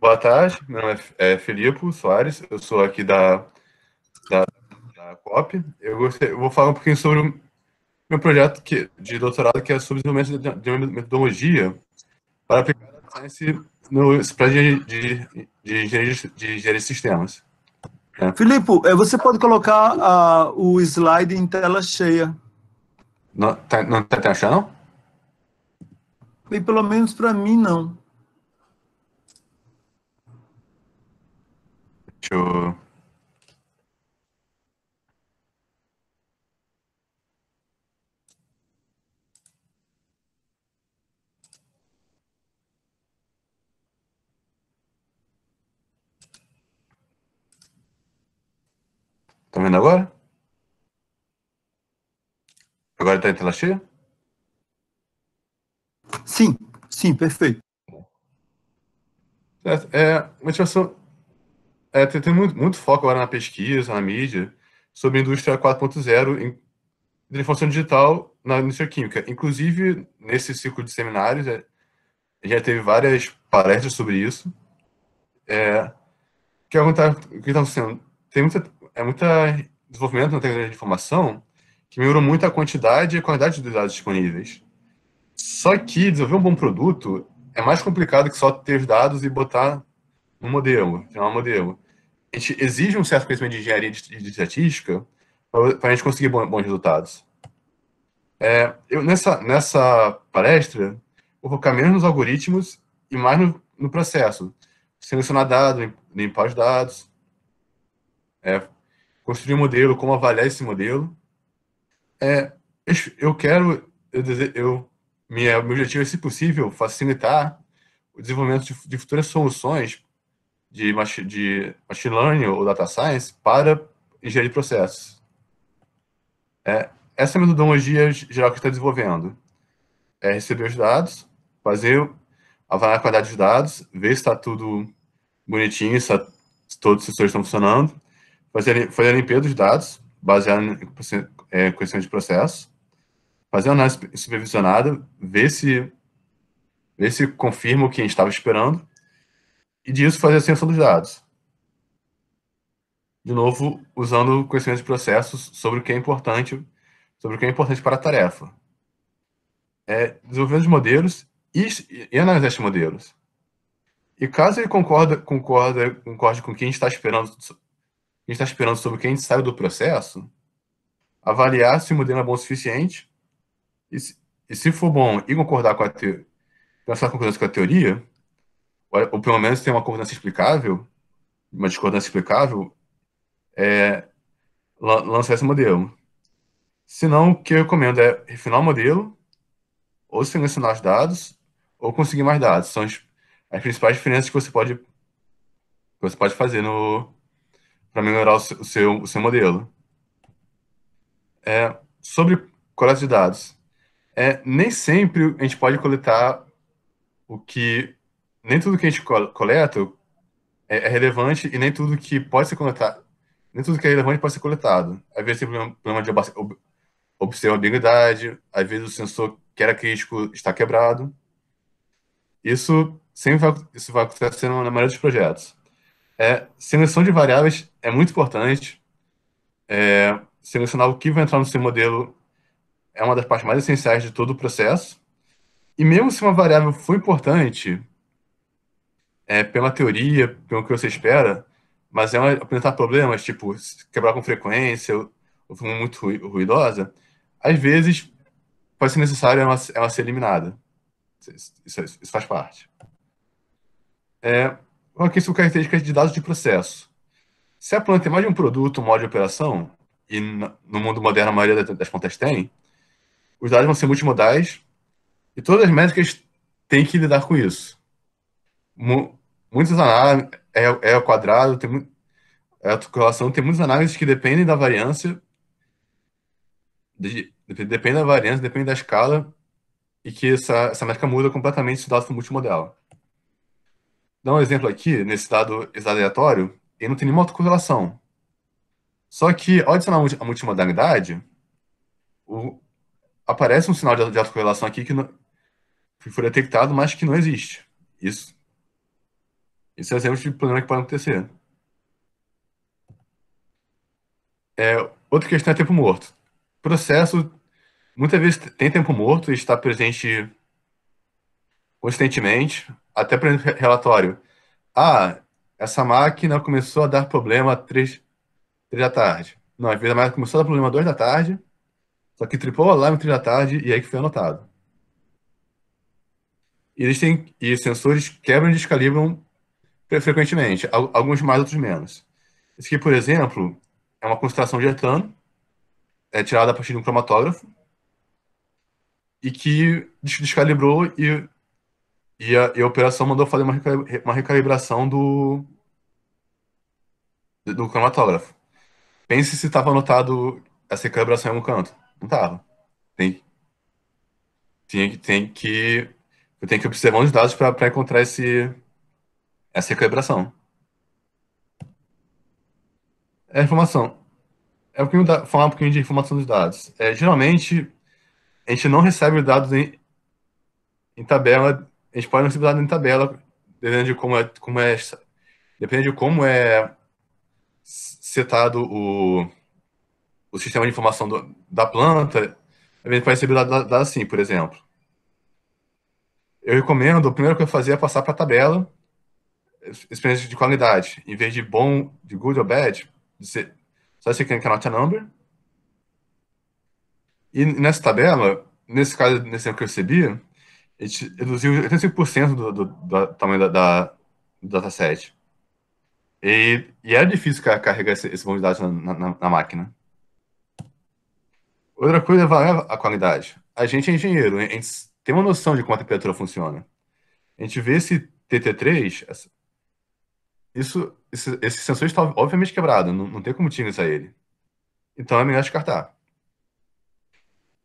Boa tarde, meu nome é, é Filipe Soares, eu sou aqui da, da, da COP. Eu, gostei, eu vou falar um pouquinho sobre o meu projeto que, de doutorado, que é sobre desenvolvimento de metodologia para aplicar a ciência no spread de, de, de, engenharia, de engenharia de sistemas. É. Filipe, eh, você pode colocar uh, o slide em tela cheia. Não está tá, tá achando? E pelo menos para mim, não. Deixa Tá vendo agora? Agora está em tela cheia? Sim, sim, perfeito. É, é motivação é, tem, tem muito, muito, foco agora na pesquisa, na mídia, sobre a indústria 4.0 de informação digital na indústria química. Inclusive, nesse ciclo de seminários, é, já teve várias palestras sobre isso. É, que está acontecendo? Tem muita, é muito desenvolvimento na tecnologia de informação que melhorou muito a quantidade e a qualidade dos dados disponíveis. Só que desenvolver um bom produto é mais complicado que só ter os dados e botar um modelo, é um modelo. A gente exige um certo conhecimento de engenharia de, de estatística para a gente conseguir bons resultados. É, eu nessa, nessa palestra, vou focar menos nos algoritmos e mais no, no processo. Selecionar dados, limpar os dados, é, construir um modelo, como avaliar esse modelo. É, eu quero, eu, dese, eu minha, meu objetivo é, se possível, facilitar o desenvolvimento de, de futuras soluções de, de machine learning ou data science para engenharia de processos. É, essa metodologia geral que está desenvolvendo é receber os dados, fazer, avaliar a qualidade dos dados, ver se está tudo bonitinho, se, tá, todos os sensores estão funcionando, fazer, fazer a limpeza dos dados, baseado em é, questões de processo, fazer análise supervisionada, ver se, ver se confirma o que a gente estava esperando, e disso fazer a ciência dos dados. De novo, usando conhecimento de processos sobre o que é importante, sobre o que é importante para a tarefa. É desenvolvimento modelos e, e analisar esses modelos. E caso ele concorda, concorda, concorde com o que a gente está esperando, a gente está esperando sobre o que a gente sabe do processo, avaliar se o modelo é bom o suficiente, e se, e se for bom e concordar com a teoria, com a teoria, ou pelo menos tem uma concordância explicável, uma discordância explicável, é, lançar esse modelo. Se não, o que eu recomendo é refinar o modelo, ou selecionar os dados, ou conseguir mais dados. São as, as principais diferenças que você pode, que você pode fazer para melhorar o seu, o seu, o seu modelo. É, sobre coleta de dados. É, nem sempre a gente pode coletar o que nem tudo que a gente coleta é, é, relevante e nem tudo que pode ser coletado, nem tudo que é relevante pode ser coletado. Às vezes tem problema de observabilidade, às vezes o sensor que era crítico está quebrado. Isso sempre vai, isso vai acontecer na maioria dos projetos. É, seleção de variáveis é muito importante. É, selecionar o que vai entrar no seu modelo é uma das partes mais essenciais de todo o processo. E mesmo se uma variável for importante, é, pela teoria, pelo que você espera, mas é uma, apresentar problemas, tipo quebrar com frequência, ou, ficar muito ruidosa, às vezes pode ser necessário ela, ela ser eliminada. Isso, isso, isso, faz parte. É, aqui são características de dados de processo. Se a planta tem mais de um produto, um modo de operação, e no mundo moderno a maioria das plantas tem, os dados vão ser multimodais e todas as métricas têm que lidar com isso muitas análises, é, é ao quadrado, tem, é a correlação, tem muitas análises que dependem da variância, de, depende da variância, depende da escala, e que essa, essa métrica muda completamente se o dado for multimodal. Dá um exemplo aqui, nesse dado, esse dado aleatório, ele não tem nenhuma autocorrelação. Só que, ao adicionar a multimodalidade, o, aparece um sinal de, de autocorrelação aqui que, não, que foi detectado, mas que não existe. Isso esse é exemplo de problema que pode acontecer. É, outra questão é tempo morto. processo, muitas vezes, tem tempo morto e está presente constantemente, até para relatório. Ah, essa máquina começou a dar problema às 3, da tarde. Não, às vezes a máquina começou a dar problema às 2 da tarde, só que tripou lá alarme às 3 da tarde e é aí que foi anotado. E, eles têm, e sensores quebram e descalibram frequentemente, alguns mais, outros menos. Esse aqui, por exemplo, é uma concentração de etano, é tirada a partir de um cromatógrafo, e que descalibrou e, e, a, e a operação mandou fazer uma, uma recalibração do, do cromatógrafo. Pense se estava anotado essa recalibração em algum canto. Não estava. Tem, tem, tem que. Eu tenho que observar os dados para encontrar esse, essa é a quebração. É a informação. É um da, falar um pouquinho de informação dos dados. É, geralmente, a gente não recebe os dados em, em tabela, a gente pode não receber dados em tabela, dependendo de como é, como é, depende de como é setado o, o sistema de informação do, da planta, a gente pode receber dados, dados assim, por exemplo. Eu recomendo, o primeiro que eu fazer é passar para a tabela, experiência de qualidade, em vez de bom, de good ou bad, você só você cannot a number. E nessa tabela, nesse caso, nesse ano que eu recebi, a gente reduziu 85% do, do, do, tamanho da, da, do dataset. E, e era difícil carregar esse, esse bom de dados na, na, na máquina. Outra coisa é a qualidade. A gente é engenheiro, a gente tem uma noção de como a temperatura funciona. A gente vê esse TT3, isso, esse, esse sensor está obviamente quebrado, não, não tem como utilizar ele. Então é melhor descartar.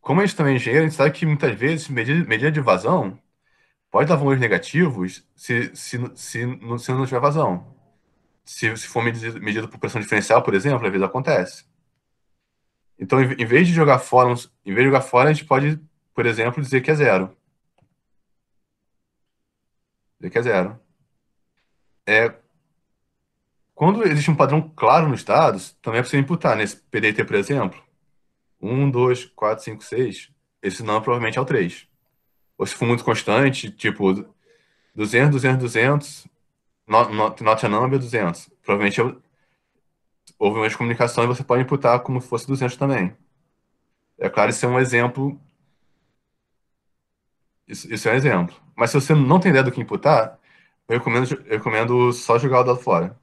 Como a gente também é engenheiro, a gente sabe que muitas vezes medida, medida de vazão pode dar valores negativos se, se, se, não, se não tiver vazão. Se, se for medido, medido por pressão diferencial, por exemplo, às vezes acontece. Então, em, em vez de jogar fora, em vez de jogar fora, a gente pode, por exemplo, dizer que é zero. Dizer que é zero. É, quando existe um padrão claro nos dados, também é possível imputar nesse né? PDT, por exemplo. 1, 2, 4, 5, 6. Esse não é provavelmente é o 3. Ou se for muito constante, tipo 200, 200, 200, not, not, a number 200. Provavelmente eu, houve uma comunicação e você pode imputar como se fosse 200 também. É claro, isso é um exemplo. Isso, isso é um exemplo. Mas se você não tem ideia do que imputar, eu recomendo, eu recomendo só jogar o dado fora.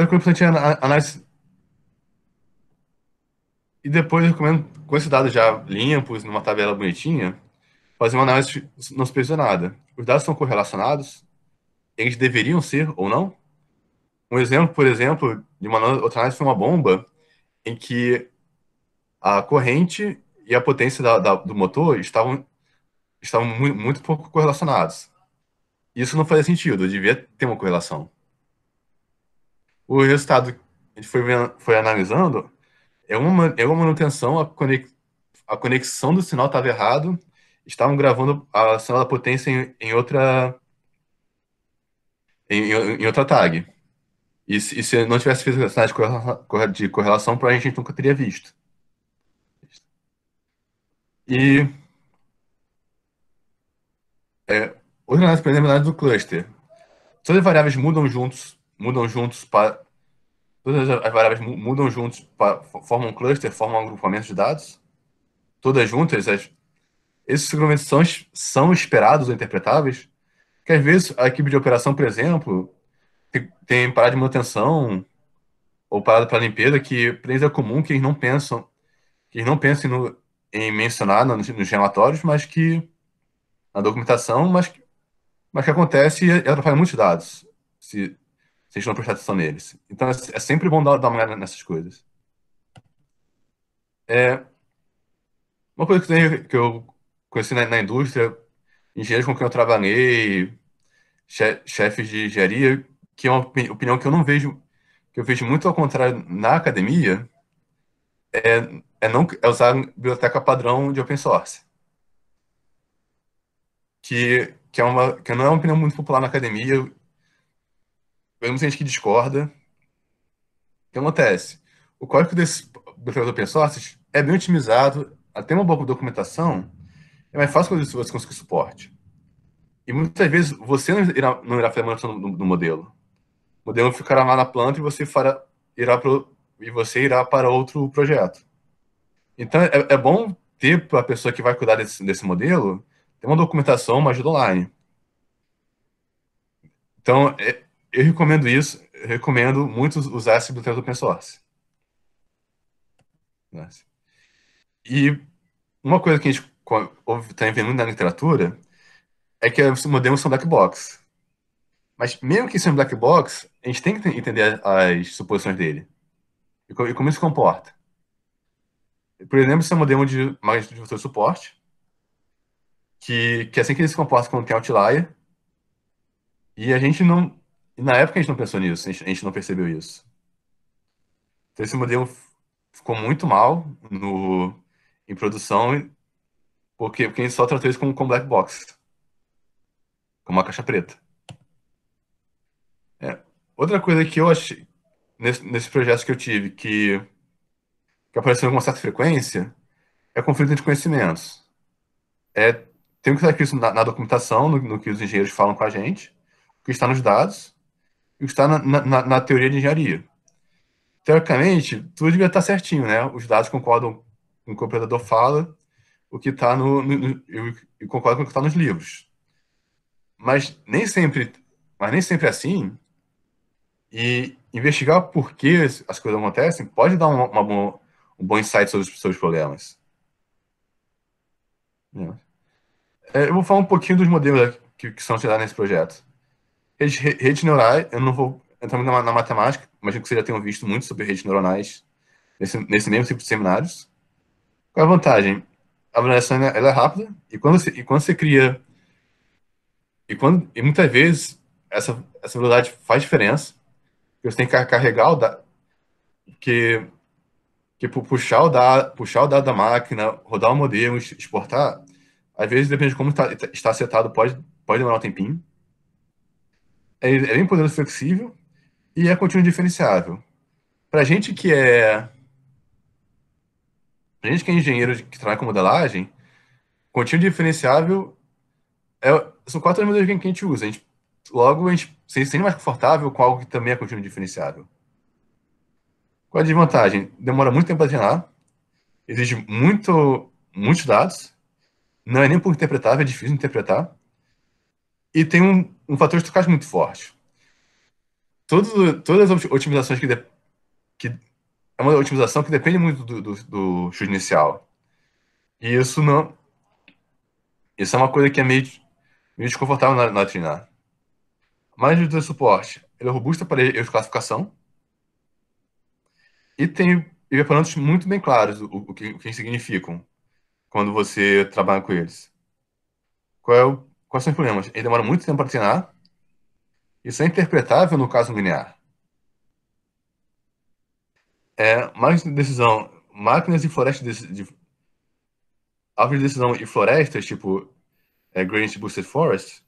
Outra coisa importante é análise. E depois eu recomendo, com esses dados já limpos, numa tabela bonitinha, fazer uma análise não supervisionada. Os dados são correlacionados? Eles deveriam ser ou não? Um exemplo, por exemplo, de uma outra análise foi uma bomba em que a corrente e a potência da, da, do motor estavam, estavam muito, muito pouco correlacionados. Isso não fazia sentido, eu devia ter uma correlação o resultado que a gente foi, foi analisando é uma, é uma manutenção, a, conex, a conexão do sinal estava errado, estavam gravando a sinal da potência em, em outra em, em, outra tag. E, e se não tivesse feito a sinal de correlação, para a gente nunca teria visto. E é, outra análise do cluster. Todas as variáveis mudam juntos mudam juntos para. Todas as variáveis mudam juntos, para, formam um cluster, formam um agrupamento de dados. Todas juntas, as, esses segmentos são, são esperados ou interpretáveis. Que às vezes a equipe de operação, por exemplo, tem, tem parada de manutenção ou parada para limpeza que para eles é comum que eles não pensam, que eles não pensem no, em mencionar nos, nos relatórios, mas que na documentação, mas, mas que acontece e atrapalha muitos dados. Se, se a gente não prestar atenção neles. Então é, é sempre bom dar, uma olhada nessas coisas. É, uma coisa que, tem, que eu conheci na, na, indústria, engenheiros com quem eu trabalhei, che, chefes de engenharia, que é uma opinião que eu não vejo, que eu vejo muito ao contrário na academia, é, é, não, é usar biblioteca padrão de open source. Que, que, é uma, que não é uma opinião muito popular na academia, vemos a gente que discorda. O que acontece? O código desse projeto open source é bem otimizado, até uma boa documentação, é mais fácil você conseguir suporte. E muitas vezes você não irá, não irá fazer manutenção no, modelo. O modelo ficará lá na planta e você fará, irá pro, e você irá para outro projeto. Então é, é bom ter para a pessoa que vai cuidar desse, desse modelo ter uma documentação, uma ajuda online. Então é, eu recomendo isso, eu recomendo muito usar essa biblioteca open source. E uma coisa que a gente está vendo na literatura é que é os modelos são black box. Mas mesmo que seja um black box, a gente tem que entender as suposições dele. E como isso se comporta. Por exemplo, esse é um modelo de magnitude de suporte, que, que é assim que ele se comporta quando tem outlier, e a gente não, na época a gente não pensou nisso, a gente, a gente não percebeu isso. Então esse modelo ficou muito mal no, em produção, porque, porque a gente só tratou isso como, como black box como uma caixa preta. É. Outra coisa que eu achei, nesse, nesse projeto que eu tive, que, que apareceu com uma certa frequência, é conflito entre conhecimentos. É, tem que estar tá isso na, na documentação, no, no, que os engenheiros falam com a gente, o que está nos dados, está na, na, na teoria de engenharia. Teoricamente, tudo devia estar certinho, né? Os dados concordam com o que o predador fala, o que está no, no, no eu concordo com o que está nos livros. Mas nem sempre, mas nem sempre é assim. E investigar por que as coisas acontecem pode dar uma, uma um bom insight sobre os seus problemas. É. é, eu vou falar um pouquinho dos modelos que, que são utilizados nesse projeto. Redes, redes neurais, eu não vou entrar muito na, na matemática, acho que vocês já tenham visto muito sobre redes neuronais nesse, nesse mesmo tipo de seminários. Qual é a vantagem? A avaliação ela é, é rápida e quando você, e quando você cria. E, quando, e muitas vezes essa, essa velocidade faz diferença, você tem que carregar o dado. Que, que puxar o, dado, puxar o dado da máquina, rodar o modelo, exportar, às vezes, depende de como está, está setado, pode, pode demorar um tempinho é, é bem poderoso flexível e é contínuo diferenciável. Para gente que é pra gente que é engenheiro que trabalha com modelagem, contínuo diferenciável é, são quatro modelos que a gente usa. A gente, logo, a gente se sente mais confortável com algo que também é contínuo diferenciável. Qual a desvantagem? Demora muito tempo para treinar, exige muito, muitos dados, não é nem por interpretável, é difícil interpretar, e tem um, um fator estocástico muito forte. Todo, todas as otimizações que, de, que é uma otimização que depende muito do, do, do, chute inicial. E isso não. Isso é uma coisa que é meio, meio desconfortável na, na treinar Mas o suporte, ele é robusto para a de classificação. E tem e é parâmetros muito bem claros o, o, que, o que significam quando você trabalha com eles. Qual é o Quais são os problemas? Ele demora muito tempo para treinar. Isso é interpretável no caso linear. É, de decisão, máquinas e florestas de, de árvores de decisão e florestas, tipo é, Boosted Forest,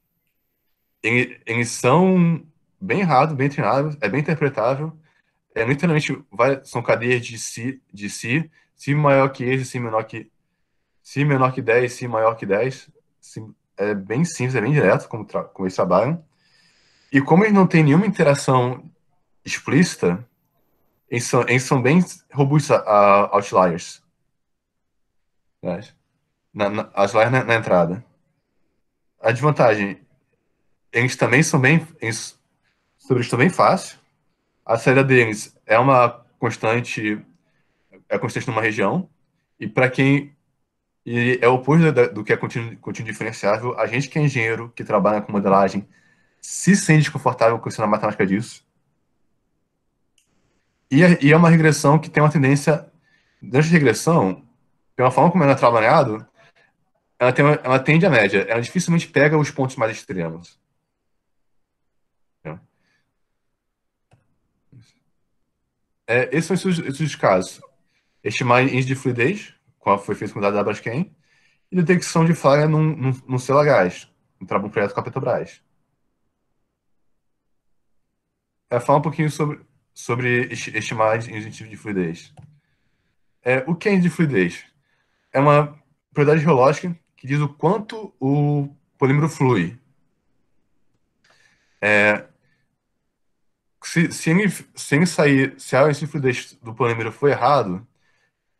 eles, eles são bem errados, bem treinados, é bem interpretável. É, literalmente vai, são cadeias de si, de si, si maior que esse, si menor que si menor que 10, si maior que 10, si, é bem simples, é bem direto como, como eles trabalham. E como eles não têm nenhuma interação explícita, eles são, eles são bem robustos a, outliers. Né? Na, na, outliers na, na, entrada. A desvantagem, eles também são bem. Eles, sobre isso também fácil. A saída deles é uma constante. É constante numa região. E para quem e é o oposto do que é contínuo, contínuo diferenciável. A gente que é engenheiro, que trabalha com modelagem, se sente desconfortável com a matemática disso. É, e é uma regressão que tem uma tendência. Durante a regressão, pela forma como ela é trabalhada, ela, tem, ela tende à média. Ela dificilmente pega os pontos mais extremos. É, esses são esses, esses casos. Estimar índice de fluidez, foi feito com dados da Braskem, e detecção de falha num, num, num selo a gás, um trabalho projeto com a Petrobras. É falar um pouquinho sobre, sobre estimar indicativo de fluidez. É, o que é de fluidez? É uma propriedade geológica que diz o quanto o polímero flui. É, se, se, ele, se sair, se a fluidez do polímero for errado,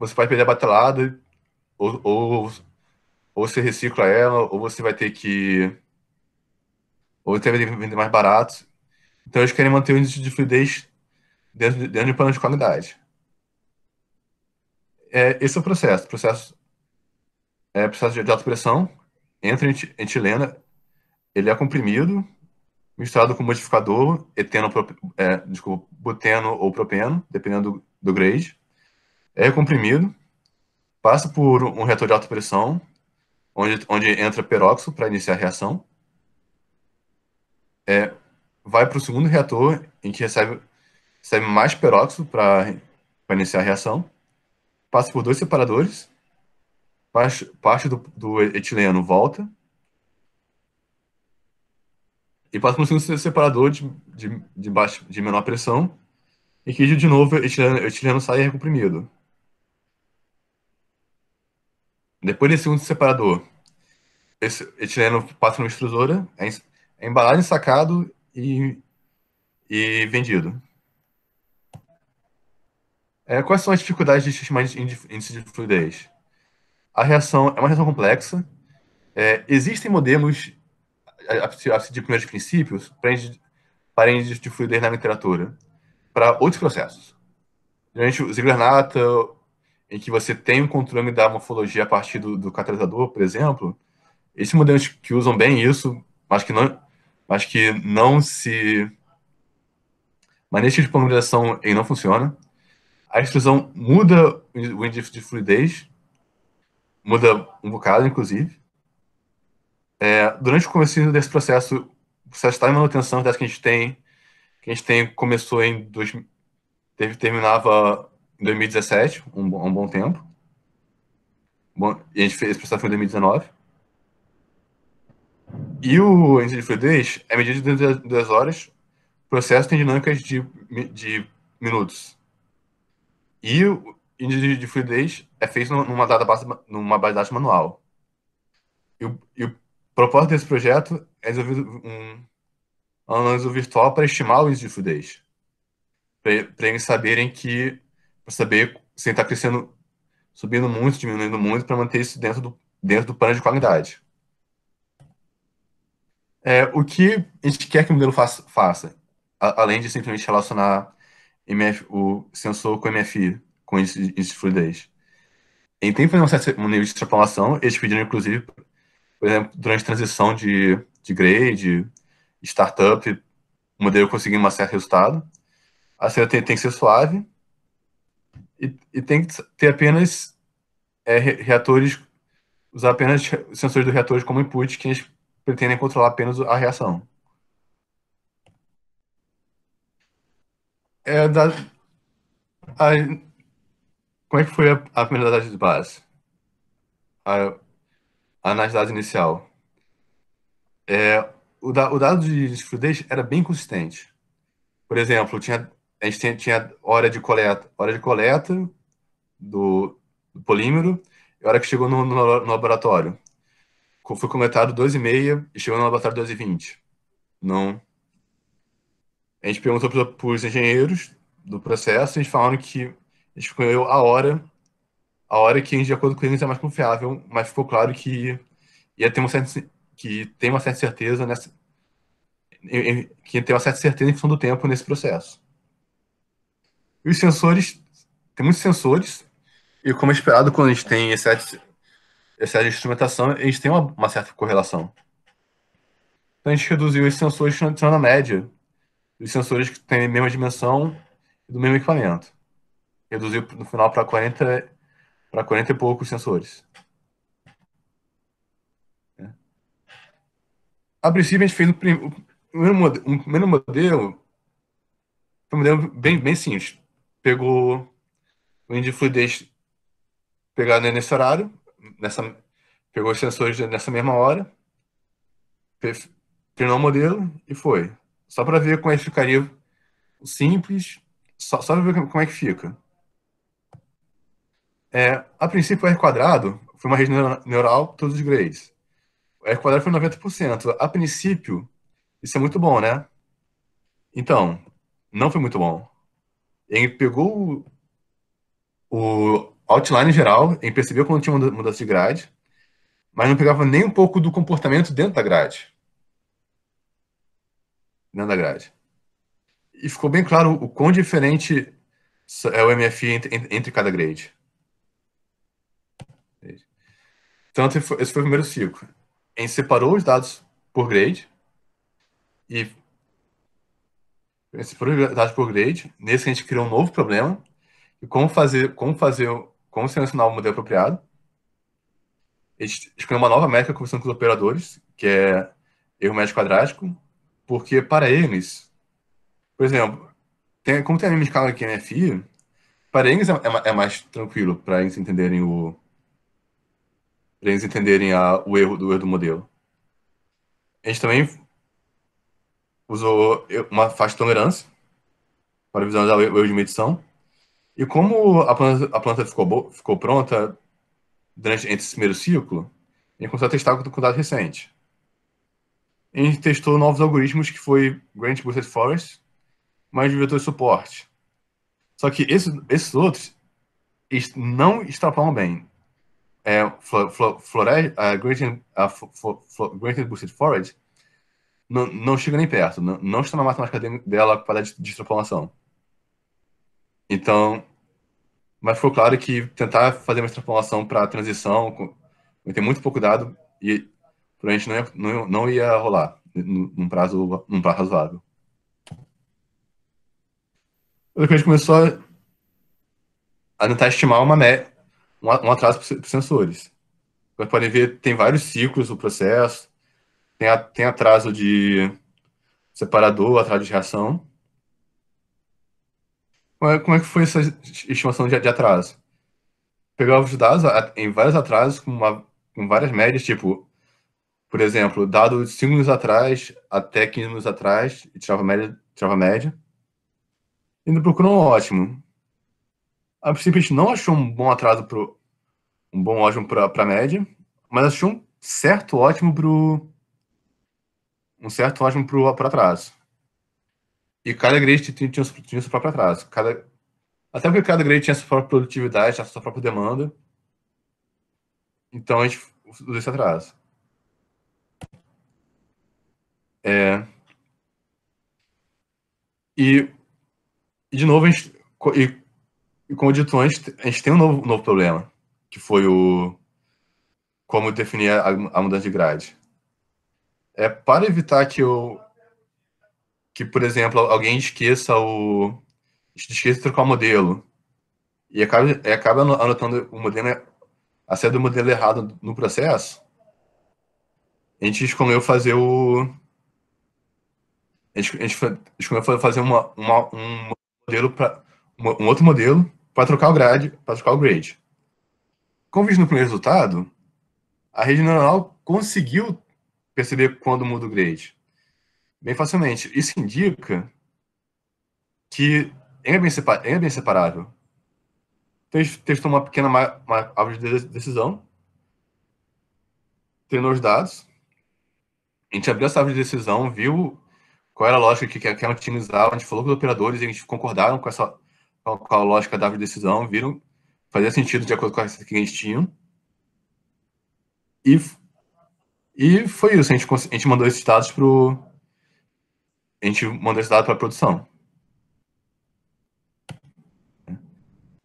você pode perder a batelada, ou, ou, ou você recicla ela, ou você vai ter que. Ou você vai ter que vender mais barato. Então eles querem manter o índice de fluidez dentro, dentro de plano de qualidade. É, esse é o processo. Processo, é, processo de alta pressão, entra em etilena, ele é comprimido, misturado com modificador, eteno, é, desculpa, buteno ou propeno, dependendo do, do grade é comprimido, passa por um reator de alta pressão, onde, onde entra peróxido para iniciar a reação, é, vai para o segundo reator, em que recebe, recebe mais peróxido para iniciar a reação, passa por dois separadores, parte, parte do, do etileno volta, e passa por um segundo separador de, de, de, baixo, de menor pressão, e que de novo o etileno, o etileno sai recomprimido. Depois desse segundo separador, esse etileno passa numa extrusora, é, é embalado, sacado e, e vendido. É, quais são as dificuldades de de índice de fluidez? A reação é uma reação complexa. É, existem modelos a de primeiros princípios para índices de fluidez na literatura, para outros processos. Geralmente, o Ziegler-Natta, em que você tem o um controle da morfologia a partir do, do, catalisador, por exemplo, esses modelos que usam bem isso, mas que não, mas que não se. Manejo tipo de polarização ele não funciona. A extrusão muda o índice de fluidez, muda um bocado, inclusive. É, durante o começo desse processo, o processo está em manutenção, que a gente tem, que a gente tem começou em dois, terminava em 2017, um, um bom tempo. Bom, e a gente fez, esse processo em 2019. E o índice de fluidez é medida dentro das horas, o processo tem dinâmicas de, de minutos. E o índice de fluidez é feito numa, data base, numa base de dados manual. E o, e o propósito desse projeto é resolver um análise virtual para estimar o índice de fluidez. Para eles saberem que para saber se está crescendo, subindo muito, diminuindo muito, para manter isso dentro do, dentro do plano de qualidade. É, o que a gente quer que o modelo faça, faça a, além de simplesmente relacionar MF, o sensor com MFI, com índice, índice de fluidez. Em tempo de um certo nível de extrapolação, eles pediram, inclusive, por exemplo, durante transição de, de grade, startup, o modelo conseguir um certo resultado. A cena tem que ser suave, e, e tem que ter apenas é, reatores, usar apenas sensores do reator como input, que eles pretendem controlar apenas a reação. É da, a, como é que foi a, a primeira data de base? A, a análise inicial. É, o, da, o dado de fluidez era bem consistente. Por exemplo, tinha a gente tinha, tinha hora de coleta, hora de coleta do, do polímero e hora que chegou no, no, no laboratório. Foi coletado 2 e meia e chegou no laboratório 2 e 20. Não. A gente perguntou para os engenheiros do processo e eles falaram que a gente escolheu a hora, a hora que, de acordo com eles, é mais confiável, mas ficou claro que ia ter uma certa, que tem uma certa certeza nessa, que tem uma certa certeza em função do tempo nesse processo. E os sensores, tem muitos sensores, e como é esperado quando a gente tem essa excesso de instrumentação, a gente tem uma, uma certa correlação. Então a gente reduziu esses sensores tirando a média dos sensores que têm a mesma dimensão e do mesmo equipamento. Reduziu no final para 40, 40 e poucos sensores. É. A princípio a gente fez o primeiro, modelo, um primeiro modelo, um modelo bem, bem simples pegou o índice foi deixe pegar nesse horário, nessa, pegou os sensores nessa mesma hora, treinou o modelo e foi. Só para ver como é que ficaria o simples, só, só para ver como é que fica. É, a princípio, o R quadrado foi uma rede neural todos os grades. O R quadrado foi 90%. A princípio, isso é muito bom, né? Então, não foi muito bom. Ele pegou o outline geral, ele percebeu quando tinha mudança de grade, mas não pegava nem um pouco do comportamento dentro da grade. Dentro da grade. E ficou bem claro o quão diferente é o MFI entre, entre cada grade. Então, esse foi o primeiro ciclo. A gente separou os dados por grade e essa probabilidade por grade. Nesse a gente criou um novo problema, e como fazer, como fazer, como selecionar o modelo apropriado. A gente escolheu uma nova métrica conversando com os operadores, que é erro médio quadrático, porque para eles, por exemplo, tem, como tem a mesma escala que NFI, para eles é, é, é mais tranquilo para eles entenderem o para eles entenderem a, o erro do erro do modelo. A gente também usou uma faixa de tolerância para visar o erro de medição. E como a planta, a planta ficou, ficou pronta durante, entre esse primeiro ciclo, ele começou a testar com dados recentes. A gente testou novos algoritmos que foi Grant Boosted Forest, mais de vetor de suporte. Só que esses, esses outros não extrapolam bem. É, a, Gradient, a, Gradient Boosted Forest não, não chega nem perto. Não, não está na matemática dela para de, de extrapolação. Então, mas ficou claro que tentar fazer uma extrapolação para transição, tem muito pouco dado, e provavelmente não ia, não, não ia rolar num prazo, num prazo razoável. depois a gente começou a tentar estimar uma um atraso para os sensores. Vocês podem ver, tem vários ciclos o processo, tem, a, tem atraso de separador, atraso de reação. Como é, como é que foi essa estimação de, de atraso? Pegava os dados em vários atrasos com, uma, com várias médias, tipo, por exemplo, dado de 5 minutos atrás até 15 minutos atrás, e tirava a média. Tirava média. E não procurou um ótimo. A princípio a gente não achou um bom atraso pro, um bom ótimo para a média, mas achou um certo ótimo pro um certo ótimo para atraso. E cada grade tinha, tinha, tinha seu próprio atraso. Cada, até porque cada grade tinha sua própria produtividade, a sua própria demanda. Então a gente usou esse atraso. É, e, e, de novo, a gente, e, e como dito antes, a gente tem um novo, novo problema, que foi o como definir a, a mudança de grade é para evitar que eu que, por exemplo, alguém esqueça o esqueça de trocar o modelo e acaba, acaba anotando o modelo né, a sede do modelo errado no processo, a gente escolheu fazer o a gente, a gente fazer uma, uma um modelo para um outro modelo para trocar o grade, para trocar o grade. Com o no primeiro resultado, a rede neural conseguiu perceber quando muda o grade? Bem facilmente. Isso indica que é bem, separ, é bem separável. Testou uma pequena árvore de decisão, treinou os dados, a gente abriu essa árvore de decisão, viu qual era a lógica que quer otimizar, a gente falou com os operadores, gente concordaram com essa com a lógica da árvore de decisão, viram fazia sentido de acordo com a que eles tinham. E e foi isso, a gente, a gente mandou esses dados pro. A gente mandou esses dados para é, a produção.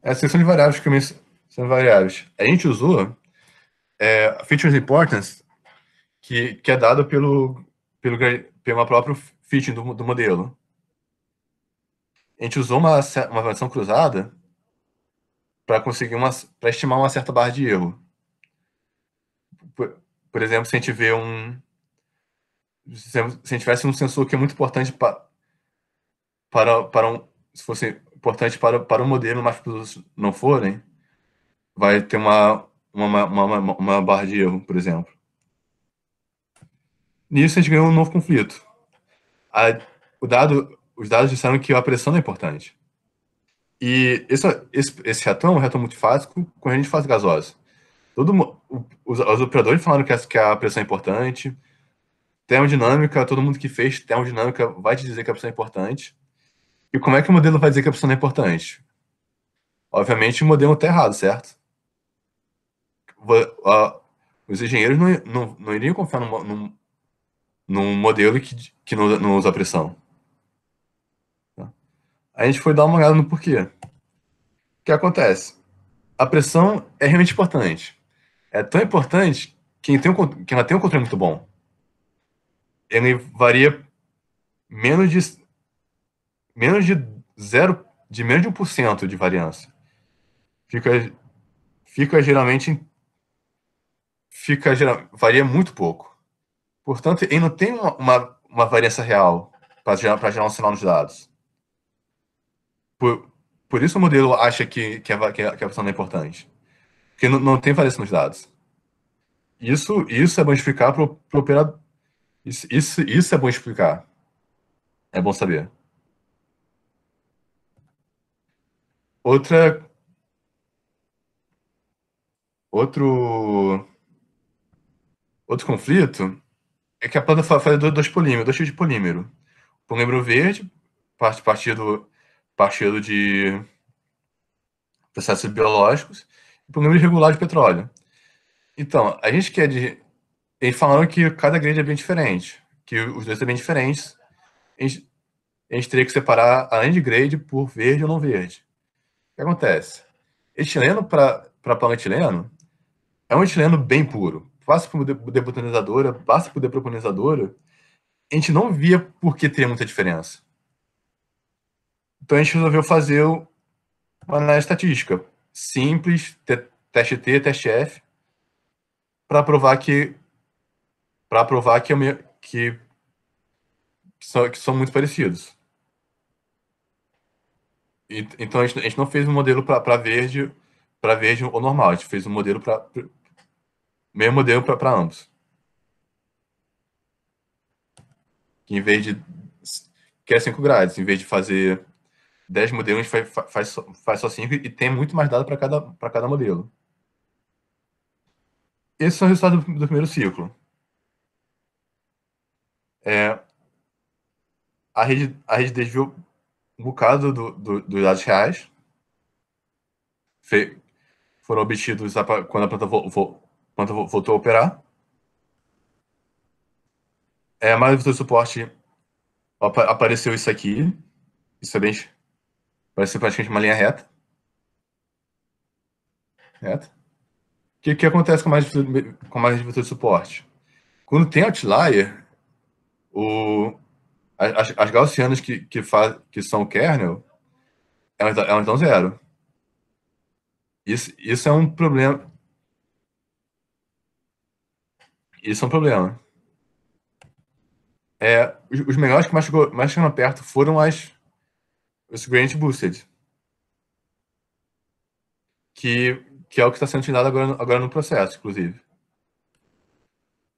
Essa seção de variáveis que eu mencionei. variáveis. A gente usou é, features importance, que, que é dado pelo, pelo, pelo próprio fitting do, do modelo. A gente usou uma, uma variação cruzada para conseguir uma para estimar uma certa barra de erro. Por exemplo, se a gente vê um. Se a gente tivesse um sensor que é muito importante para, para, para um. Se fosse importante para, para um modelo, mas para os outros não forem, vai ter uma, uma, uma, uma, uma barra de erro, por exemplo. Nisso a gente ganhou um novo conflito. A, o dado, os dados disseram que a pressão é importante. E esse, esse, esse reatão é um reatão multifásico com reagente de fase gasosa. Todo, os, os operadores falaram que a, que a pressão é importante. Termodinâmica, todo mundo que fez termodinâmica vai te dizer que a pressão é importante. E como é que o modelo vai dizer que a pressão não é importante? Obviamente o modelo está errado, certo? Os engenheiros não, não, não iriam confiar num, num, num modelo que, que não, não usa pressão. Tá? A gente foi dar uma olhada no porquê. O que acontece? A pressão é realmente importante é tão importante que, tem um, que ela tem um controle muito bom. Ele varia menos de menos de zero, de menos de 1% de variância. Fica, fica geralmente, fica, varia muito pouco. Portanto, ele não tem uma, uma, uma variância real para gerar, gerar um sinal nos dados. Por, por isso o modelo acha que, que, a, que a, que a opção não é importante. Porque não, não tem valência nos dados. Isso, isso é bom explicar para o operador. Isso, isso, isso é bom explicar. É bom saber. Outra. Outro. Outro conflito é que a planta faz dois polímeros, dois tipos de polímero. O polímero verde, partido, partido de processos biológicos, problema irregular de petróleo. Então, a gente quer de. Eles falaram que cada grade é bem diferente, que os dois são bem diferentes. A gente, a gente teria que separar a de grade por verde ou não verde. O que acontece? Etileno para plano etileno é um etileno bem puro. Passa por debutanizadora, passa por depropanizadora. A gente não via por que teria muita diferença. Então a gente resolveu fazer uma análise estatística simples, teste T, teste F, para provar que para provar que, eu me, que, são, que são muito parecidos. E, então a gente, a gente, não fez um modelo para verde para verde ou normal, a gente fez um modelo para mesmo modelo para ambos. Que em vez de que é 5 grades, em vez de fazer 10 modelos faz, faz, faz só 5 e tem muito mais dados para cada, cada modelo. Esses são é os resultados do, do primeiro ciclo. É, a, rede, a rede desviou um bocado do, do, dos dados reais. Fe, foram obtidos quando a planta, vo, vo, planta voltou a operar. É, mais do suporte apareceu isso aqui. Isso é bem, Parece ser praticamente uma linha reta. Reta. O que, que acontece com mais, com mais vetor de suporte? Quando tem outlier, o, as, as gaussianas que, que, faz, que são kernel, elas, elas estão zero. Isso, isso é um problema. Isso é um problema. É, os, melhores que mais, chegou, mais chegaram perto foram as os Grant Boosted. Que, que é o que está sendo utilizado agora, agora no processo, inclusive.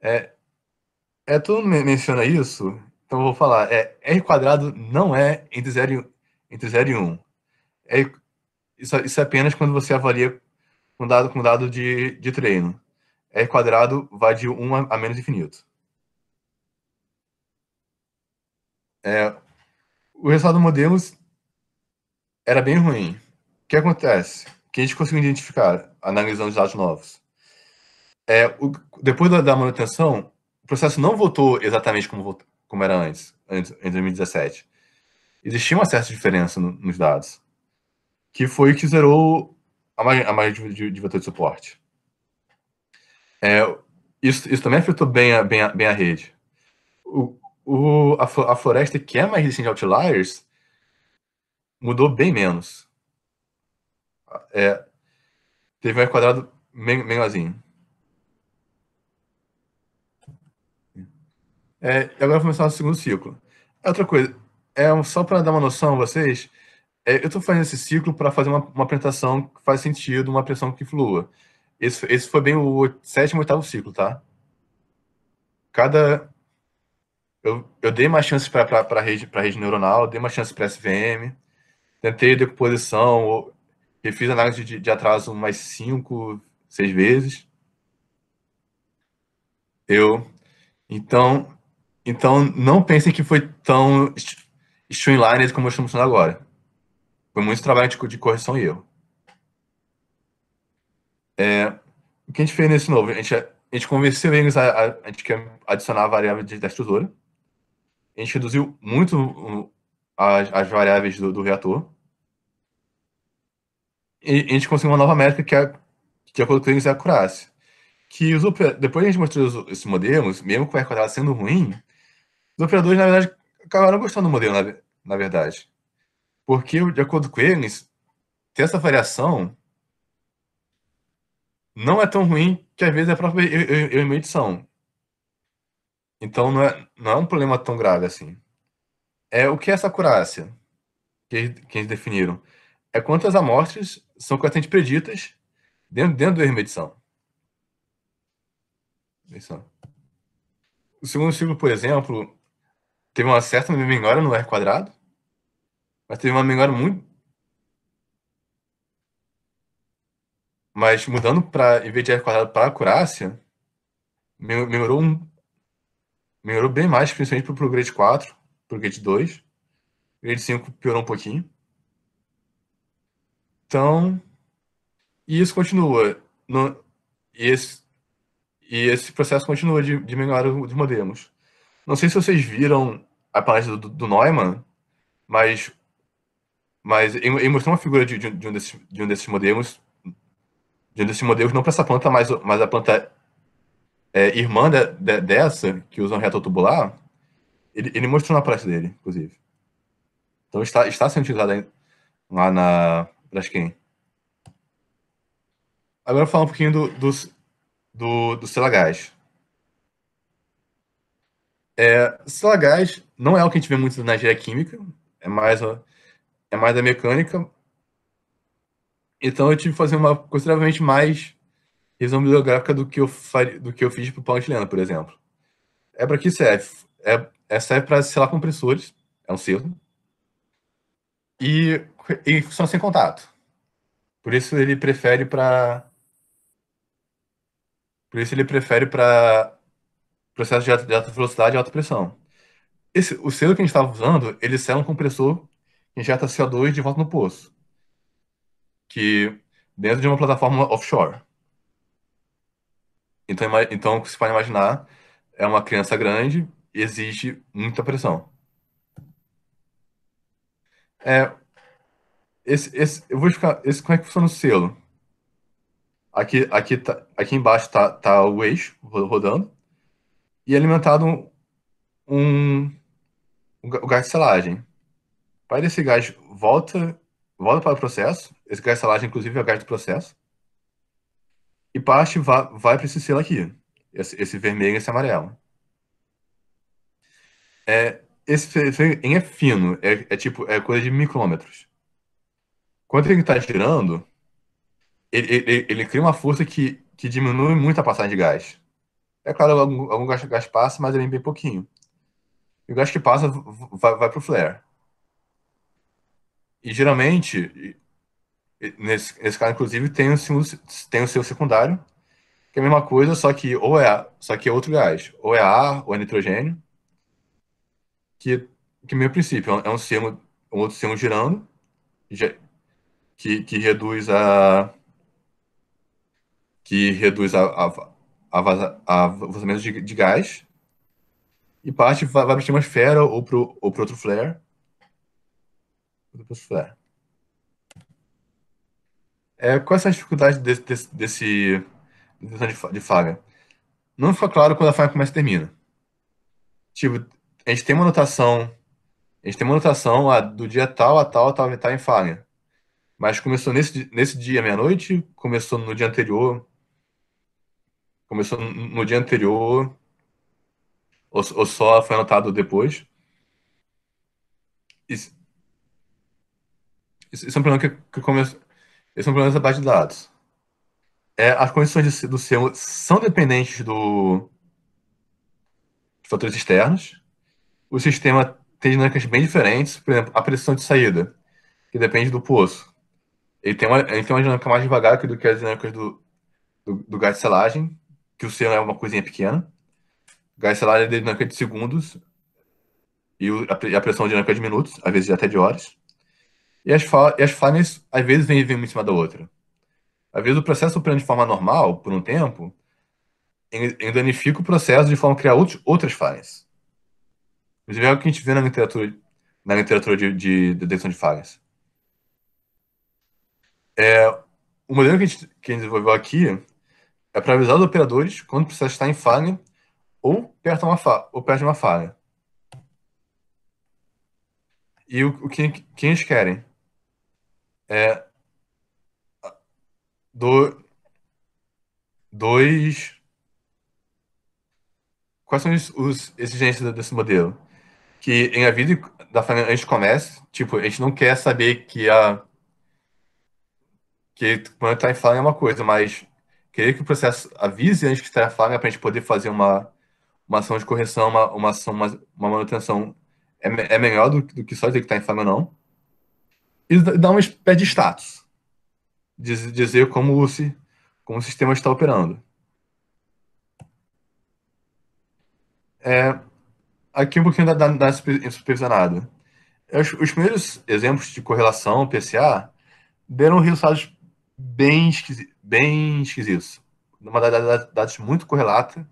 É, é, todo mundo menciona isso, então eu vou falar. É, R quadrado não é entre 0 entre zero e 1. Um. É, isso, isso, é apenas quando você avalia com um dado, com um dado de, de treino. R quadrado vai de 1 a, a menos infinito. É, o resultado do modelo era bem ruim. O que acontece? Que a gente conseguiu identificar, analisando os dados novos. É, o, depois da, da, manutenção, o processo não voltou exatamente como, como era antes, antes, em 2017. Existia uma certa diferença no, nos dados, que foi o que zerou a margem, de, de, de vetor de suporte. É, isso, isso também afetou bem a, bem a, bem a rede. O, o, a, a floresta que é mais resistente a outliers mudou bem menos. É, teve um R quadrado menorzinho. É, agora vamos começar o segundo ciclo. É outra coisa, é só para dar uma noção a vocês, é, eu estou fazendo esse ciclo para fazer uma, uma, apresentação que faz sentido, uma pressão que flua. Esse, esse foi bem o sétimo e oitavo ciclo, tá? Cada. Eu, eu dei mais chance para a rede, rede neuronal, dei mais chance para SVM, tentei decomposição, refiz análise de, de atraso mais cinco, seis vezes. Eu, então, então não pensem que foi tão streamlined como eu estou mostrando agora. Foi muito trabalho de, de correção e erro. É, o que a gente fez nesse novo? A gente, a gente convenceu eles a, a, a gente quer adicionar a variável de teste de A gente reduziu muito as, as variáveis do, do reator. E a gente conseguiu uma nova métrica que, é, de acordo com eles, é a acurácia. Que os Depois a gente mostrou esses modelos, mesmo com o R quadrado sendo ruim, os operadores, na verdade, acabaram gostando do modelo, na, na verdade. Porque, de acordo com eles, ter essa variação não é tão ruim que às vezes é a própria eu, eu, eu, medição. Então não é, não é um problema tão grave assim. É o que é essa acurácia que, que eles definiram? É quantas amostras são corretamente preditas dentro, dentro do erro de medição. O segundo ciclo, por exemplo, teve uma certa melhora no R quadrado, mas teve uma melhora muito. Mas mudando para, em vez de R quadrado para acurácia, melhorou, melhorou bem mais, principalmente para o grade 4 pro Gate 2. Grade 5 piorou um pouquinho. Então, e isso continua. No, e, esse, e esse processo continua de, de melhorar os modelos. Não sei se vocês viram a palestra do, do Neumann, mas, mas ele mostrou uma figura de, de, de, um desses, de um desses modelos, de um desses modelos, não para essa planta, mas, mas a planta é, irmã de, dessa, que usa um reto tubular, ele, ele mostrou na praça dele, inclusive. Então está, está sendo utilizado lá na Braskem. Agora falar um pouquinho do, do, do, do Celagás. É, Celagás não é o que a gente vê muito na engenharia química, é mais a, é mais da mecânica. Então eu tive que fazer uma consideravelmente mais revisão bibliográfica do que eu, faria, do que eu fiz para o Paulo Chileno, por exemplo. É para que serve? É é, serve para selar compressores, é um selo, e, e são sem contato. Por isso ele prefere para por isso ele prefere para processo de alta, de alta velocidade e alta pressão. Esse, o selo que a gente estava usando, ele sela um compressor que injeta CO2 de volta no poço, que dentro de uma plataforma offshore. Então, então, você pode imaginar, é uma criança grande exige muita pressão. É, esse, esse, eu vou explicar esse, como é que funciona o selo. Aqui, aqui, tá, aqui embaixo tá, tá o eixo rodando e é alimentado um, um, o gás de selagem. Para esse gás volta, volta para o processo, esse gás de selagem inclusive é o gás do processo, e parte vai, vai para esse selo aqui, esse, esse vermelho e esse amarelo. É, esse feirinho é fino, é, é, tipo, é coisa de micrômetros. Quando ele está girando, ele, ele, ele, cria uma força que, que diminui muito a passagem de gás. É claro, algum, algum gás, gás passa, mas ele é bem pouquinho. E o gás que passa vai, vai para o flare. E geralmente, nesse, nesse caso, inclusive, tem o, tem o seu secundário, que é a mesma coisa, só que ou é, só que é outro gás, ou é ar, ou é nitrogênio, que, que meu princípio, é um é sistema, um outro sistema girando, que, que reduz a que reduz a, a, a, vaza, a vazamento de, de, gás, e parte vai, vai para uma esfera ou para ou pro outro flare. Outro flare. É, qual é essa dificuldade desse, desse, desse de, de, faga? Não fica claro quando a faga começa e termina. Tipo, a gente tem uma anotação, a gente tem uma anotação ah, do dia tal a tal tal a tal tá em Fagner. Mas começou nesse, nesse dia, meia-noite, começou no dia anterior, começou no dia anterior, ou, ou só foi anotado depois. Isso, isso é um problema que, que começou. Esse é um problema da base de dados. É, as condições do seu são dependentes do, de fatores externos o sistema tem dinâmicas bem diferentes. Por exemplo, a pressão de saída, que depende do poço. Ele tem uma, ele tem uma dinâmica mais devagar do que as dinâmicas do, do, do gás de selagem, que o selo é uma coisinha pequena. O gás de selagem é de dinâmica de segundos e o, a, a pressão dinâmica é de minutos, às vezes até de horas. E as, e as falhas, às vezes, vêm, uma em cima da outra. Às vezes, o processo operando de forma normal, por um tempo, ele danifica o processo de forma a criar outros, outras falhas. Inclusive é o que a gente vê na literatura, na literatura de, de, de detecção de falhas. É, o modelo que a, gente, que a gente desenvolveu aqui é para avisar os operadores quando o processo está em falha ou perto, uma ou perto de uma falha. E o, o que, que eles querem? É, do, dois. Quais são os, os exigências desse modelo? que em a vida da família, a gente começa, tipo, a gente não quer saber que a. que quando está em Flávio é uma coisa, mas querer que o processo avise antes que está em Flávio para a gente poder fazer uma, uma ação de correção, uma, uma ação, uma, uma manutenção, é, é melhor do, do, que só dizer que está em Flávio ou não. E dar um pé de status. Diz, dizer como o, como o sistema está operando. É, aqui um pouquinho da, da supervisionada. Os, os, primeiros exemplos de correlação PCA deram resultados bem, esquisi bem esquisitos. Uma data muito correlata,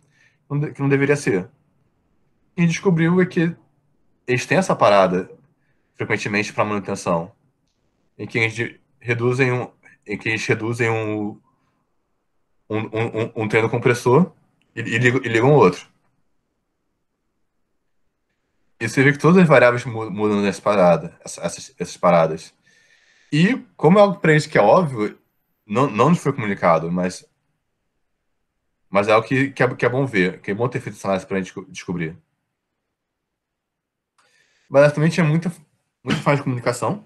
que não deveria ser. E descobriu é que eles têm essa parada frequentemente para manutenção, em que eles reduzem um, em que eles reduzem um, um, um, um treino compressor e, e ligam, o outro. E você vê que todas as variáveis mudam nessa parada, essas, essas paradas. E como é algo para eles que é óbvio, não, não nos foi comunicado, mas, mas é algo que, que, é, que é bom ver, que é bom ter feito essa análise para a gente descobrir. Mas também tinha muita, muita falha de comunicação,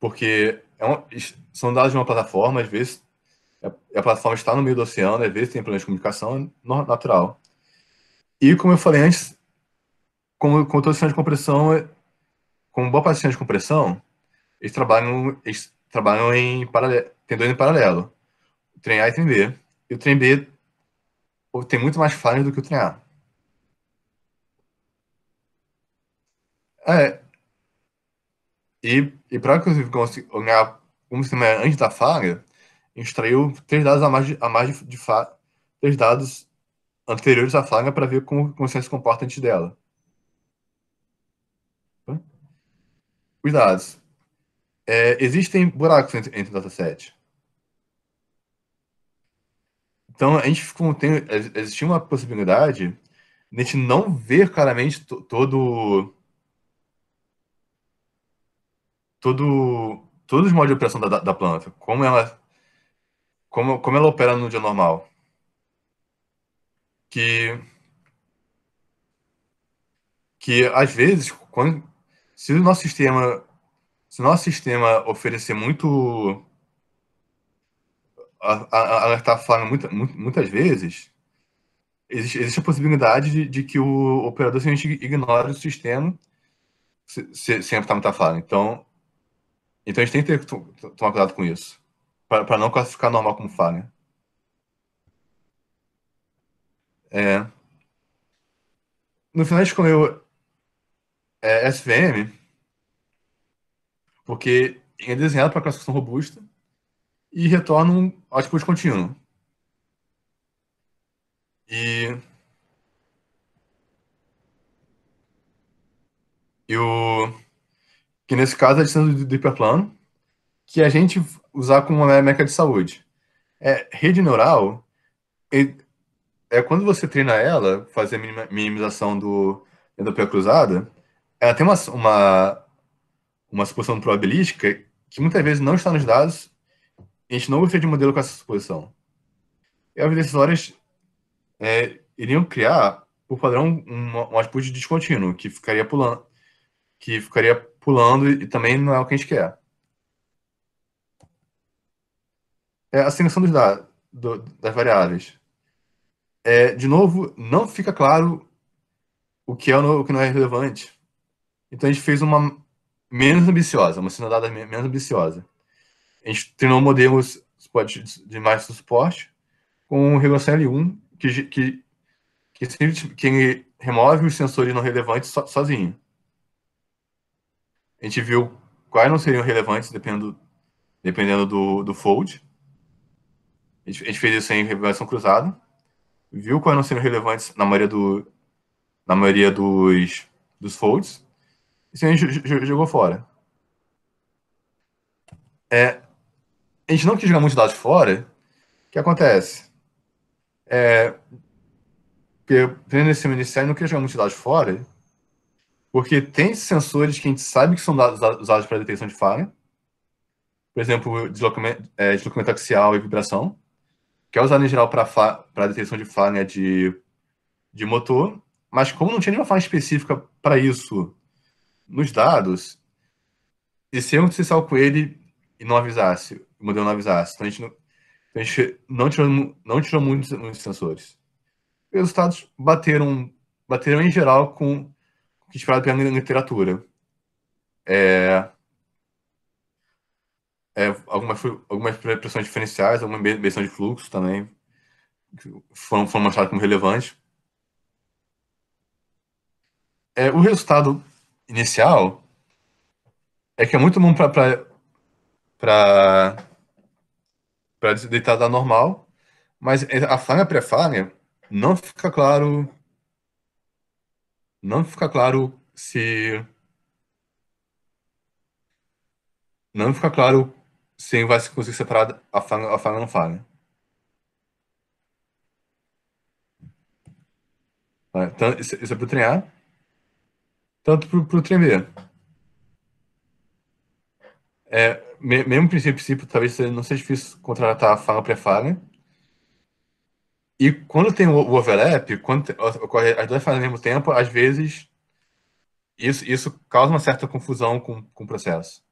porque é uma, são dados de uma plataforma, às vezes é, a plataforma está no meio do oceano, às vezes tem problemas de comunicação, é natural. E como eu falei antes, como, com todo sistema de compressão, é, com boa parte do de compressão, eles trabalham, eles trabalham em paralelo, tem dois em paralelo, o trem A e o trem B. E o trem B tem muito mais falhas do que o trem A. É. E, e para ganhar um sistema antes da falha, a gente extraiu três dados a mais de, a mais de, de fa, três dados anteriores à flagra para ver como a consciência se comporta antes dela. Cuidados, É, existem buracos entre, entre o dataset. Então, a gente ficou, tem, existia uma possibilidade de a gente não ver claramente todo todo todos os modos de operação da, da, planta, como ela como, como ela opera no dia normal que que às vezes quando se o nosso sistema se o nosso sistema oferecer muito alertar falha muita, muitas vezes existe, existe a possibilidade de, de, que o operador simplesmente ignore o sistema se, se, sempre está muita falha então então a gente tem que ter, tomar cuidado com isso para não classificar normal como falha É. No final a gente escolheu é, SVM porque é desenhado para classificação robusta e retorna um output contínuo. E e o que nesse caso é a distância do hiperplano, que a gente usar como uma meca de saúde. É, rede neural, é quando você treina ela, fazer a minimização do, do cruzada, ela tem uma, uma, uma suposição probabilística que muitas vezes não está nos dados a gente não gostaria de modelo com essa suposição. E as decisórias é, iriam criar, por padrão, uma, uma atitude descontínua, que ficaria pulando, que ficaria pulando e, também não é o que a gente quer. É a seleção dos dados, do, das variáveis é, de novo, não fica claro o que é o que não é relevante. Então a gente fez uma menos ambiciosa, uma sinodada menos ambiciosa. A gente treinou modelos de mais suporte com regulação L1, que, que, que, que remove os sensores não relevantes so, sozinho. A gente viu quais não seriam relevantes dependendo, dependendo do, do fold. A gente, a gente fez isso em regulação cruzada viu quais não sendo relevantes na maioria, do, na maioria dos, dos folds, e a gente jogou fora. É, a gente não quis jogar muitos dados fora, o que acontece? É, vendo esse inicial, não quis jogar muitos dados fora, porque tem sensores que a gente sabe que são dados, usados para detecção de falha, por exemplo, deslocamento, é, deslocamento axial e vibração, que é usado em geral para detecção de falha de, de motor, mas como não tinha nenhuma falha específica para isso nos dados, e se eu não com ele e não avisasse, o modelo não avisasse, então a gente não, então a gente não tirou, não tirou muitos, muitos sensores. os resultados bateram, bateram em geral com o que esperado pela literatura. É, é, algumas, algumas pressões diferenciais, alguma inversão de fluxo também foram, foram mostradas como relevantes. É, o resultado inicial é que é muito bom para deitada normal, mas a falha pré-flagra não fica claro não fica claro se não fica claro Sim, vai se conseguir separar a fanga, a fanga não falha. né Então, isso, isso é para o tanto para o É, me- mesmo princípio, princípio, talvez não seja difícil contratar a fala pré-fala. E quando tem o o overlap, quando ocorre as duas falas ao mesmo tempo, às vezes isso, isso causa uma certa confusão com, com o processo.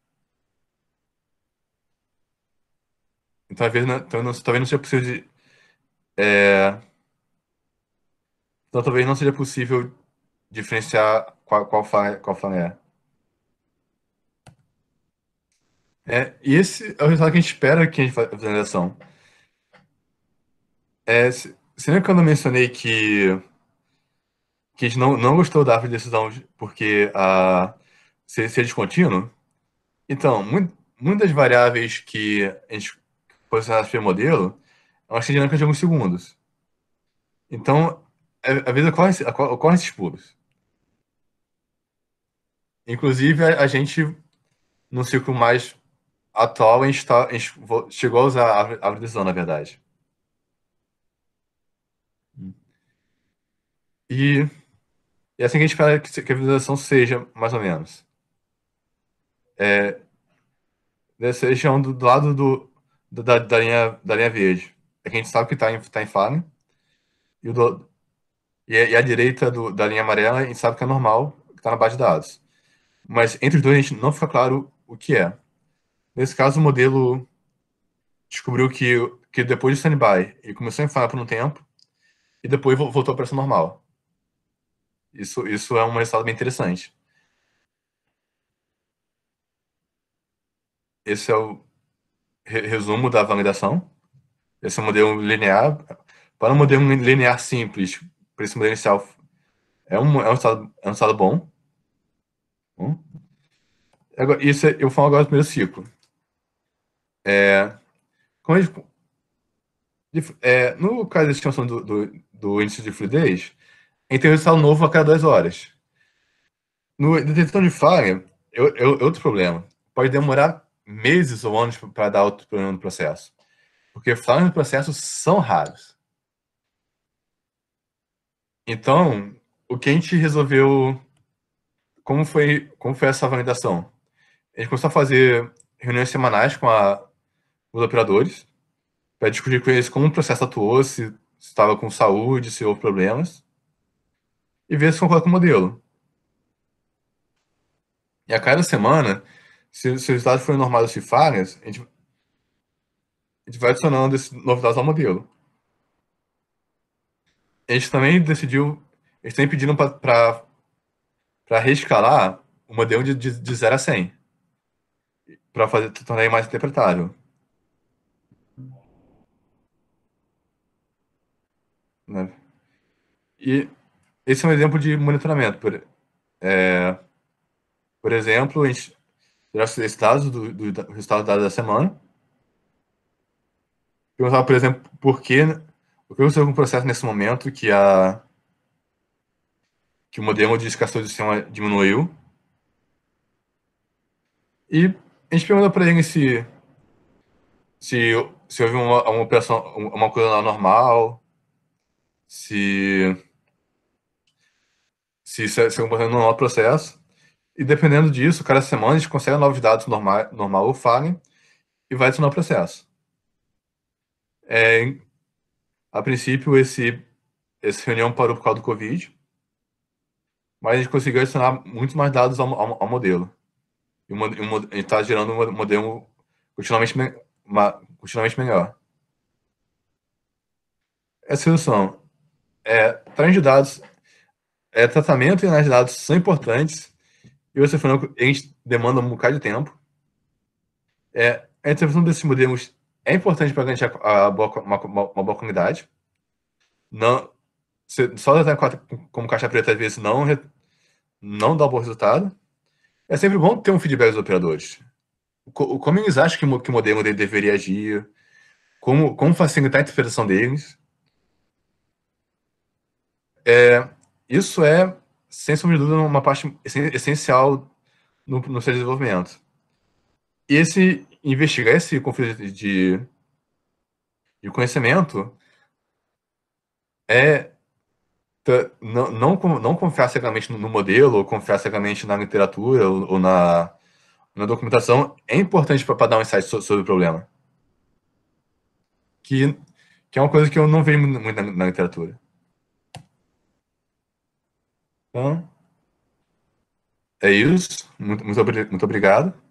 Talvez tá não, talvez tá tá não seja é possível de. É, então, talvez não seja possível diferenciar qual, qual, flan, qual flan é. é. E esse é o resultado que a gente espera que a gente faça a apresentação. É, se, se lembra quando eu mencionei que, que a gente não, não gostou da árvore de decisão porque a, ser se descontínuo? Então, muito, muitas variáveis que a gente posicionadas pelo modelo, elas têm dinâmica de alguns segundos. Então, é, às vezes ocorrem ocorre esses pulos. Inclusive, a, a, gente, no ciclo mais atual, a gente, tá, a gente chegou a usar a árvore na verdade. E é assim que a gente espera que, que a visualização seja, mais ou menos. É, sejam é do, do lado do, da, da, linha, da linha verde. É que a gente sabe que está em, tá em farm. E, o do, e, a, é, e é a direita do, da linha amarela, a gente sabe que é normal, que está na base de dados. Mas entre os dois, a gente não fica claro o que é. Nesse caso, o modelo descobriu que, que depois de standby, ele começou a farm por um tempo, e depois voltou para essa normal. Isso, isso é um resultado bem interessante. Esse é o, resumo da validação. Esse é um modelo linear. Para um modelo linear simples, para esse modelo inicial, é um, é um, estado, é um estado bom. Agora, isso é, eu falo agora do primeiro ciclo. É, como é, no caso da extensão do, do, do, índice de fluidez, em gente tem um estado novo a cada duas horas. No detector de falha, é outro problema. Pode demorar meses ou anos para dar outro problema no processo. Porque flagrante de processo são raros. Então, o que a gente resolveu. Como foi, como foi essa validação? A gente começou a fazer reuniões semanais com a, os operadores para discutir com eles como o processo atuou, se estava com saúde, se houve problemas, e ver se concorda com o modelo. E a cada semana, se, se os dados forem normados chifradas, a gente, a gente vai adicionando esses novidades ao modelo. A gente também decidiu, gente também pediram para reescalar o modelo de, de, de 0 a 100, para fazer tornar ele mais interpretável. Né? E esse é um exemplo de monitoramento. Por, é, por exemplo, a gente, gerar os resultados do, do, do resultado da semana. Perguntar, por exemplo, por que o que aconteceu com o processo nesse momento que a que o modelo de escassez de sistema diminuiu. E a gente pergunta para ele se se, se houve uma, uma operação, uma coisa normal, se se, é, se é um processo normal é processo e dependendo disso, cada semana a gente consegue novos dados normal, normal ou falem e vai adicionar o processo. É, a princípio, esse, essa reunião parou por causa do Covid, mas a gente conseguiu adicionar muitos mais dados ao, ao, ao modelo. E, a gente está gerando um modelo continuamente, uma, continuamente melhor. Essa solução é, de dados, é, tratamento e análise de dados são importantes, e você falou que a gente demanda um bocado de tempo. É, a interpretação desses modelos é importante para garantir a, a boa, uma, uma, boa qualidade. Não, só tratar como caixa preta às vezes não, não dá um bom resultado. É sempre bom ter um feedback dos operadores. Como eles acham que, que o modelo dele deveria agir, como, como facilitar a interpretação deles. É, isso é sem sombra de dúvida, uma parte essencial no, no seu desenvolvimento. E esse investigar esse conflito de, de conhecimento é não, não, não confiar cegamente no, modelo, ou confiar cegamente na literatura ou, ou na, na documentação é importante para dar um insight so, sobre o problema. Que, que é uma coisa que eu não vejo muito, muito na, na literatura. Então, é isso. Muito, muito, muito obrigado.